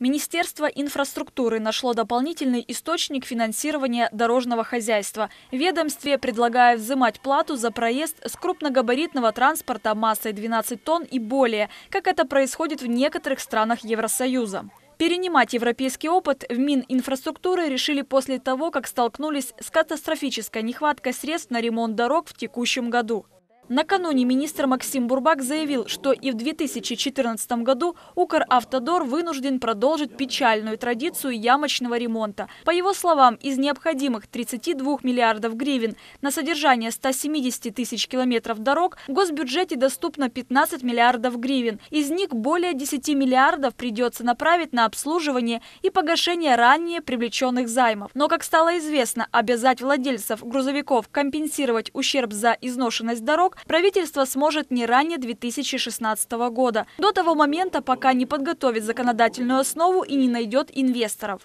Министерство инфраструктуры нашло дополнительный источник финансирования дорожного хозяйства. Ведомстве предлагая взимать плату за проезд с крупногабаритного транспорта массой 12 тонн и более, как это происходит в некоторых странах Евросоюза. Перенимать европейский опыт в Мининфраструктуры решили после того, как столкнулись с катастрофической нехваткой средств на ремонт дорог в текущем году. Накануне министр Максим Бурбак заявил, что и в 2014 году «Укравтодор» вынужден продолжить печальную традицию ямочного ремонта. По его словам, из необходимых 32 миллиардов гривен на содержание 170 тысяч километров дорог в госбюджете доступно 15 миллиардов гривен. Из них более 10 миллиардов придется направить на обслуживание и погашение ранее привлеченных займов. Но, как стало известно, обязать владельцев грузовиков компенсировать ущерб за изношенность дорог правительство сможет не ранее 2016 года, до того момента, пока не подготовит законодательную основу и не найдет инвесторов.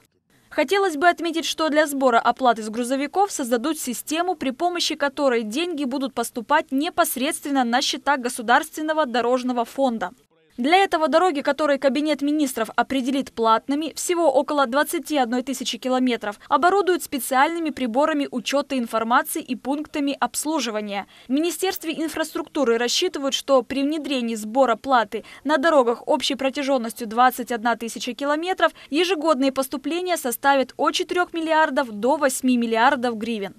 Хотелось бы отметить, что для сбора оплаты с грузовиков создадут систему, при помощи которой деньги будут поступать непосредственно на счета Государственного дорожного фонда. Для этого дороги, которые Кабинет министров определит платными, всего около 21 тысячи километров, оборудуют специальными приборами учета информации и пунктами обслуживания. В Министерстве инфраструктуры рассчитывают, что при внедрении сбора платы на дорогах общей протяженностью 21 тысяча километров ежегодные поступления составят от 4 миллиардов до 8 миллиардов гривен.